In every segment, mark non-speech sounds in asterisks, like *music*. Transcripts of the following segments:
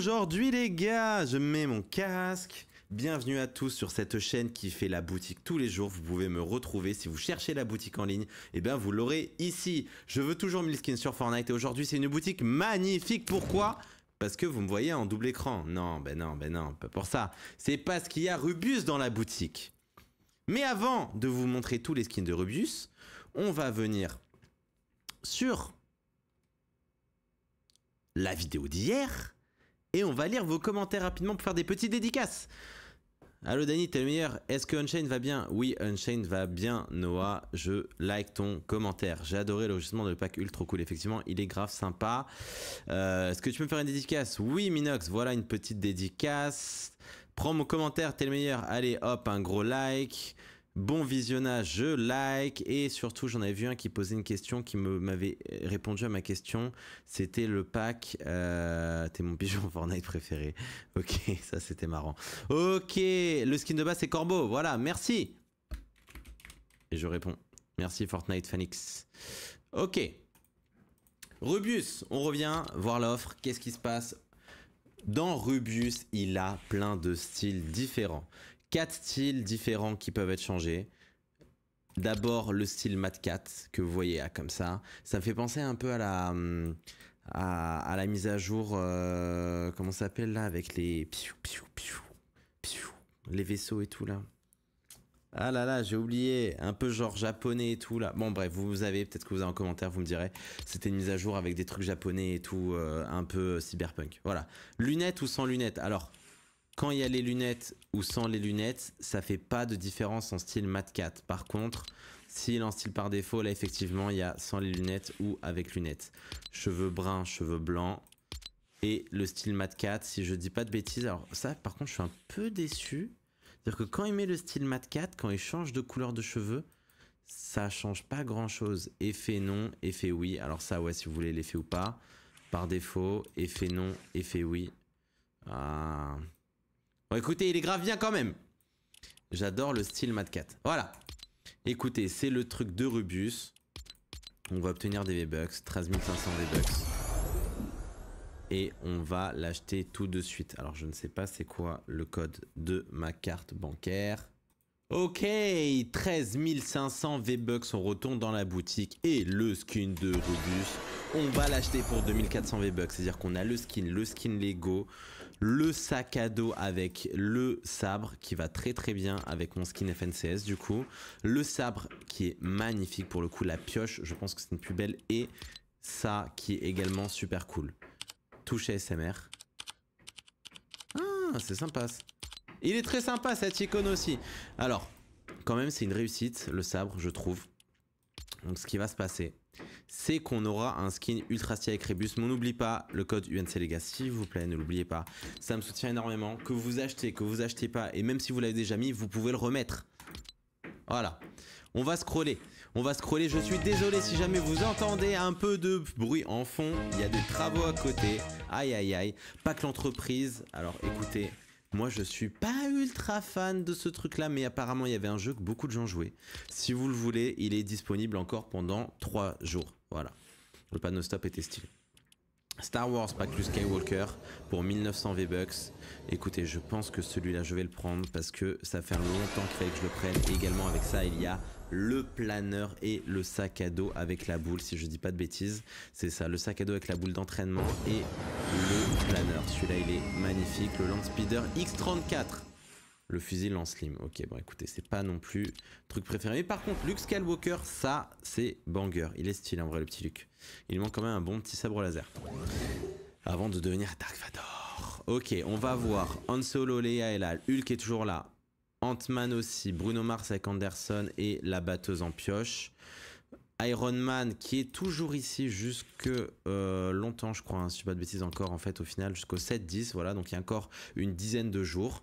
Aujourd'hui les gars, je mets mon casque. Bienvenue à tous sur cette chaîne qui fait la boutique tous les jours. Vous pouvez me retrouver si vous cherchez la boutique en ligne. Eh bien, vous l'aurez ici. Je veux toujours skins sur Fortnite et aujourd'hui, c'est une boutique magnifique. Pourquoi parce que vous me voyez en double écran. Non, ben non, ben non, pas pour ça. C'est parce qu'il y a Rubius dans la boutique. Mais avant de vous montrer tous les skins de Rubius, on va venir sur la vidéo d'hier et on va lire vos commentaires rapidement pour faire des petites dédicaces. Allô Dani, t'es le meilleur. Est-ce que Unchained va bien Oui, Unchained va bien, Noah. Je like ton commentaire. J'ai adoré le l'enregistrement de le pack Ultra cool. Effectivement, il est grave sympa. Euh, est-ce que tu peux me faire une dédicace Oui, Minox, voilà une petite dédicace. Prends mon commentaire, t'es le meilleur. Allez, hop, un gros like. Bon visionnage, je like et surtout j'en avais vu un qui posait une question qui m'avait répondu à ma question. C'était le pack. Euh, t'es mon pigeon *laughs* Fortnite préféré. Ok, *laughs* ça c'était marrant. Ok, le skin de base c'est corbeau. Voilà, merci. Et je réponds. Merci Fortnite Phoenix. Ok. Rubius, on revient voir l'offre. Qu'est-ce qui se passe dans Rubius, il a plein de styles différents quatre styles différents qui peuvent être changés. D'abord le style Mad Cat que vous voyez là, comme ça. Ça me fait penser un peu à la hum, à, la mise à jour euh, comment ça s'appelle là avec les les vaisseaux et tout là. Ah là là, j'ai oublié, un peu genre japonais et tout là. Bon bref, vous avez peut-être que vous avez en commentaire, vous me direz. C'était une mise à jour avec des trucs japonais et tout, euh, un peu cyberpunk. Voilà, lunettes ou sans lunettes. Alors quand il y a les lunettes ou sans les lunettes, ça fait pas de différence en style mat 4. Par contre, s'il est en style par défaut, là effectivement, il y a sans les lunettes ou avec lunettes. Cheveux bruns, cheveux blancs et le style mat 4, si je dis pas de bêtises. Alors ça, par contre, je suis un peu déçu. C'est-à-dire que quand il met le style mat 4, quand il change de couleur de cheveux, ça change pas grand-chose. Effet non, effet oui. Alors ça, ouais, si vous voulez l'effet ou pas. Par défaut, effet non, effet oui. Ah. Bon, écoutez, il est grave bien quand même. J'adore le style Mad Cat. Voilà. Écoutez, c'est le truc de Rubus. On va obtenir des V-Bucks, 13 500 V-Bucks. Et on va l'acheter tout de suite. Alors, je ne sais pas c'est quoi le code de ma carte bancaire. Ok, 13 500 V-Bucks, on retourne dans la boutique et le skin de Robus. on va l'acheter pour 2400 V-Bucks, c'est-à-dire qu'on a le skin, le skin Lego, le sac à dos avec le sabre qui va très très bien avec mon skin FNCS du coup, le sabre qui est magnifique pour le coup, la pioche, je pense que c'est une plus belle et ça qui est également super cool. Touche ASMR. Ah, c'est sympa. Il est très sympa cette icône aussi. Alors, quand même, c'est une réussite, le sabre, je trouve. Donc ce qui va se passer, c'est qu'on aura un skin ultra stylé avec Rebus. Mais on n'oublie pas le code UNC les s'il vous plaît, ne l'oubliez pas. Ça me soutient énormément. Que vous achetez, que vous achetez pas, et même si vous l'avez déjà mis, vous pouvez le remettre. Voilà. On va scroller. On va scroller. Je suis désolé si jamais vous entendez un peu de bruit en fond. Il y a des travaux à côté. Aïe aïe aïe. Pas que l'entreprise. Alors écoutez, moi, je suis pas ultra fan de ce truc-là, mais apparemment, il y avait un jeu que beaucoup de gens jouaient. Si vous le voulez, il est disponible encore pendant 3 jours. Voilà. Le panneau stop était stylé. Star Wars Pack plus Skywalker pour 1900 V-Bucks. Écoutez, je pense que celui-là, je vais le prendre parce que ça fait longtemps qu'il fallait que je le prenne. Et également, avec ça, il y a le planeur et le sac à dos avec la boule, si je dis pas de bêtises. C'est ça, le sac à dos avec la boule d'entraînement et le planeur. Celui-là, il est magnifique. Le Speeder X34 le fusil lance slim. Ok, bon écoutez, c'est pas non plus truc préféré. Mais par contre, Luke Skywalker, ça, c'est banger. Il est stylé en vrai, le petit Luke. Il manque quand même un bon petit sabre laser. Avant de devenir Dark Vador. Ok, on va voir. Han Solo, Leia est là. Hulk est toujours là. Ant-Man aussi. Bruno Mars avec Anderson et la batteuse en pioche. Iron Man qui est toujours ici jusque euh, longtemps je crois, un hein, si je ne pas de bêtises encore en fait au final jusqu'au 7-10 voilà donc il y a encore une dizaine de jours.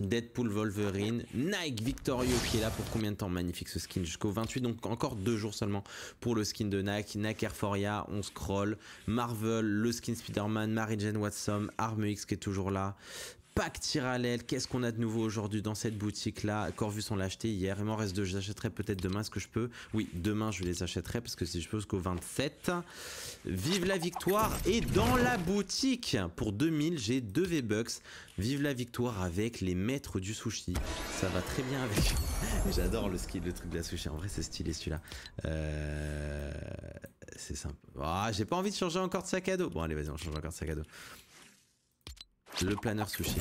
Deadpool Wolverine, Nike Victorio qui est là pour combien de temps Magnifique ce skin jusqu'au 28, donc encore deux jours seulement pour le skin de Nike, Nike Foria, on scroll, Marvel, le skin Spider-Man, Mary Jane Watson, Arme X qui est toujours là, pack Tiralel, qu'est-ce qu'on a de nouveau aujourd'hui dans cette boutique-là Corvus, on l'a acheté hier. et m'en reste deux. Je les peut-être demain, ce que je peux. Oui, demain, je les achèterai parce que c'est, je pense qu'au 27. Vive la victoire Et dans la boutique, pour 2000, j'ai 2 V-Bucks. Vive la victoire avec les maîtres du sushi. Ça va très bien avec. *laughs* J'adore le ski, le truc de la sushi. En vrai, c'est stylé celui-là. Euh, c'est simple. Ah, j'ai pas envie de changer encore de sac à dos. Bon, allez, vas-y, on change encore de sac à dos. Le planeur sushi.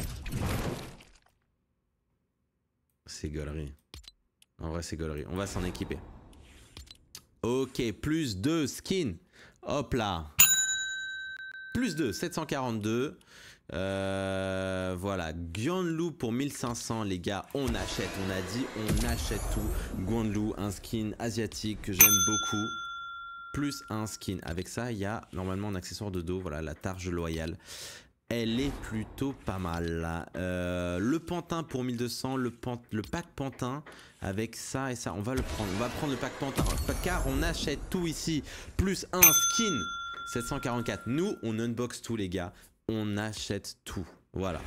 C'est gaulerie. En vrai, c'est gaulerie. On va s'en équiper. Ok, plus 2 skins. Hop là. Plus 2, 742. Euh, voilà, Guanlu pour 1500 les gars, on achète, on a dit on achète tout. Guanlu, un skin asiatique que j'aime beaucoup. Plus un skin. Avec ça, il y a normalement un accessoire de dos, voilà, la targe loyale elle est plutôt pas mal. Euh, le pantin pour 1200, le, le pack pantin avec ça et ça. On va le prendre, on va prendre le pack pantin. Car on achète tout ici, plus un skin 744. Nous, on unbox tout les gars, on achète tout. Voilà.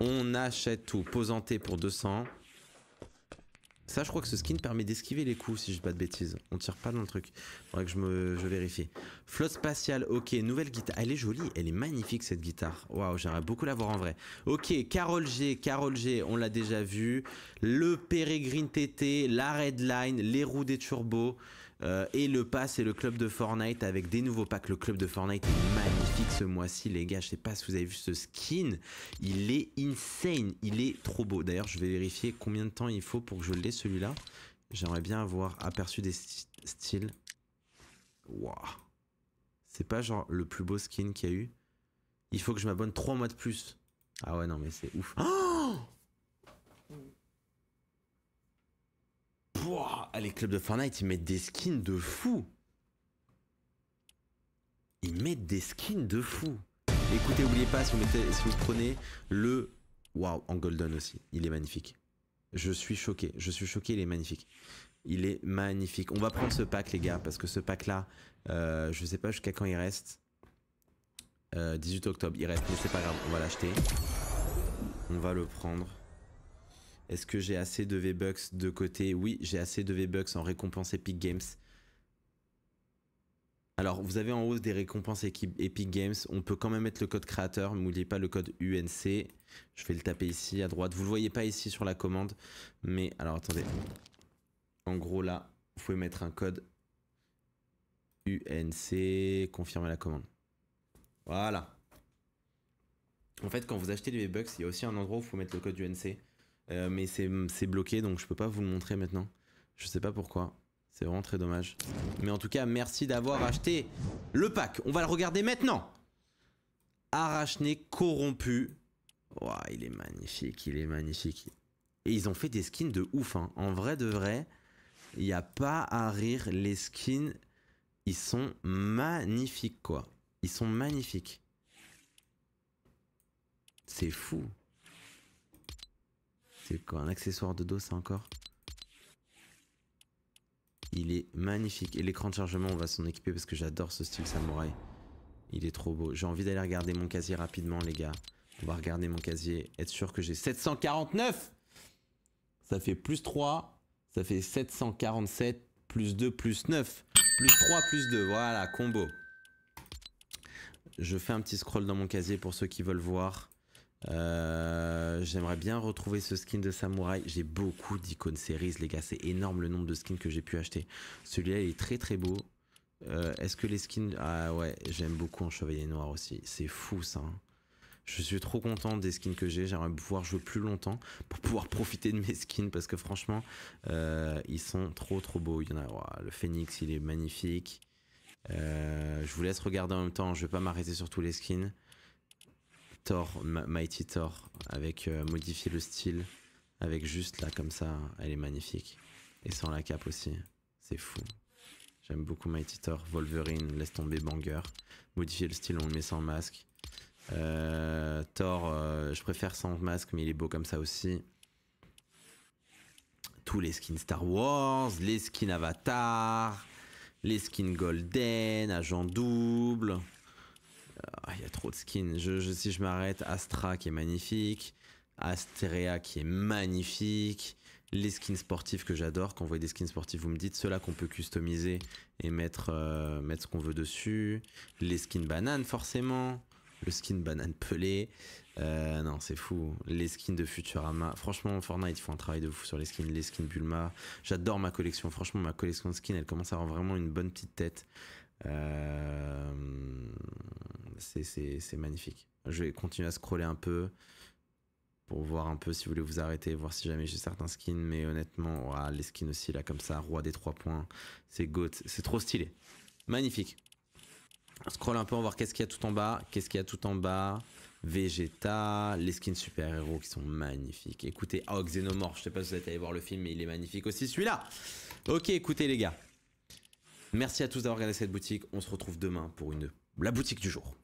On achète tout. Posanté pour 200. Ça, je crois que ce skin permet d'esquiver les coups, si je dis pas de bêtises. On ne tire pas dans le truc. Faudrait que je, me, vérifie. Flotte spatiale, ok. Nouvelle guitare. Elle est jolie, elle est magnifique cette guitare. Waouh, j'aimerais beaucoup la voir en vrai. Ok, Carole G, Carole G, on l'a déjà vu. Le Peregrine TT, la Redline, les roues des turbos. Euh, et le pas c'est le club de Fortnite avec des nouveaux packs. Le club de Fortnite est magnifique ce mois-ci, les gars. Je sais pas si vous avez vu ce skin. Il est insane. Il est trop beau. D'ailleurs, je vais vérifier combien de temps il faut pour que je l'ai celui-là. J'aimerais bien avoir aperçu des styles. C'est pas genre le plus beau skin qu'il y a eu. Il faut que je m'abonne 3 mois de plus. Ah ouais, non, mais c'est ouf. Oh Ah, les clubs de Fortnite, ils mettent des skins de fou. Ils mettent des skins de fou. Écoutez, n'oubliez pas, si vous, prenez le... Waouh, en golden aussi. Il est magnifique. Je suis choqué. Je suis choqué, il est magnifique. Il est magnifique. On va prendre ce pack, les gars, parce que ce pack-là, euh, je sais pas jusqu'à quand il reste. 18 euh, octobre, il reste, mais c'est pas grave, on va l'acheter. On va le prendre. Est-ce que j'ai assez de V-Bucks de côté Oui, j'ai assez de V-Bucks en récompense Epic Games. Alors, vous avez en hausse des récompenses Epic Games. On peut quand même mettre le code créateur. N'oubliez pas le code UNC. Je vais le taper ici à droite. Vous le voyez pas ici sur la commande. Mais alors, attendez. En gros, là, vous pouvez mettre un code UNC. Confirmer la commande. Voilà. En fait, quand vous achetez du V-Bucks, il y a aussi un endroit où il faut mettre le code UNC. Euh, mais c'est bloqué, donc je peux pas vous le montrer maintenant. Je sais pas pourquoi. C'est vraiment très dommage. Mais en tout cas, merci d'avoir acheté le pack. On va le regarder maintenant. Arachné corrompu. il est magnifique, il est magnifique. Et ils ont fait des skins de ouf. Hein. En vrai de vrai, il n'y a pas à rire. Les skins, ils sont magnifiques, quoi. Ils sont magnifiques. C'est fou. C'est quoi un accessoire de dos, ça encore Il est magnifique. Et l'écran de chargement, on va s'en équiper parce que j'adore ce style samouraï. Il est trop beau. J'ai envie d'aller regarder mon casier rapidement, les gars. On va regarder mon casier, être sûr que j'ai 749 Ça fait plus 3, ça fait 747, plus 2, plus 9, plus 3, plus 2. Voilà, combo. Je fais un petit scroll dans mon casier pour ceux qui veulent voir. Euh, j'aimerais bien retrouver ce skin de samouraï. J'ai beaucoup d'icônes séries les gars. C'est énorme le nombre de skins que j'ai pu acheter. Celui-là, est très très beau. Euh, est-ce que les skins... Ah ouais, j'aime beaucoup en chevalier noir aussi. C'est fou ça. Hein. Je suis trop content des skins que j'ai. J'aimerais pouvoir jouer plus longtemps pour pouvoir *laughs* profiter de mes skins parce que franchement, euh, ils sont trop trop beaux. Il y en a... le phénix, il est magnifique. je vous laisse regarder en même temps. Je vais pas m'arrêter sur tous les skins. Thor, Mighty Thor, avec euh, modifier le style, avec juste là comme ça, elle est magnifique. Et sans la cape aussi, c'est fou. J'aime beaucoup Mighty Thor, Wolverine, laisse tomber Banger. Modifier le style, on le met sans masque. Euh, Thor, euh, je préfère sans masque, mais il est beau comme ça aussi. Tous les skins Star Wars, les skins Avatar, les skins Golden, Agent Double trop de skins. Je, si je m'arrête, Astra qui est magnifique, Astrea qui est magnifique, les skins sportifs que j'adore. Quand vous voyez des skins sportifs, vous me dites ceux-là qu'on peut customiser et mettre, euh, mettre ce qu'on veut dessus. Les skins bananes, forcément. Le skin banane pelé, euh, non, c'est fou. Les skins de Futurama. Franchement, Fortnite, ils font un travail de fou sur les skins. Les skins Bulma. J'adore ma collection. Franchement, ma collection de skins, elle commence à avoir vraiment une bonne petite tête. Euh, c'est magnifique. Je vais continuer à scroller un peu pour voir un peu si vous voulez vous arrêter, voir si jamais j'ai certains skins. Mais honnêtement, les skins aussi, là, comme ça, roi des trois points, c'est goat, c'est trop stylé. Magnifique. Scroll un peu, on va voir qu'est-ce qu'il y a tout en bas. Qu'est-ce qu'il y a tout en bas Vegeta, les skins super-héros qui sont magnifiques. Écoutez, oh, Xenomorph, je sais pas si vous êtes allé voir le film, mais il est magnifique aussi celui-là. Ok, écoutez les gars. Merci à tous d'avoir regardé cette boutique. On se retrouve demain pour une la boutique du jour.